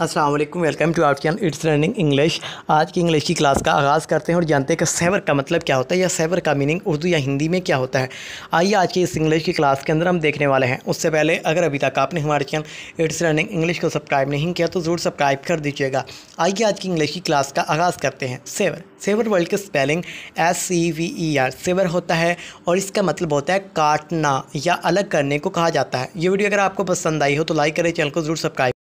Aslam welcome to our channel it's learning English आज की English की क्लास का आगाज़ करते हैं और जानते हैं कि सेवर का मतलब क्या होता है या सेवर का मीनिंग उर्दू या हिंदी में क्या होता है आइए आज की इस इंग्लिश की क्लास के अंदर हम देखने वाले हैं उससे पहले अगर अभी तक आपने हमारे चैनल इट्स लर्निंग इंग्लिश को सब्सक्राइब नहीं किया तो ज़रूर सब्सक्राइब कर दीजिएगा आइए आज की इंग्लिश की क्लास का आगाज़ करते हैं सेवर सेवर वर्ल्ड की spelling S C V E R sever होता है और इसका मतलब होता है काटना या अलग करने को कहा जाता है ये वीडियो अगर आपको पसंद आई हो तो लाइक करें चैनल को ज़रूर सब्सक्राइब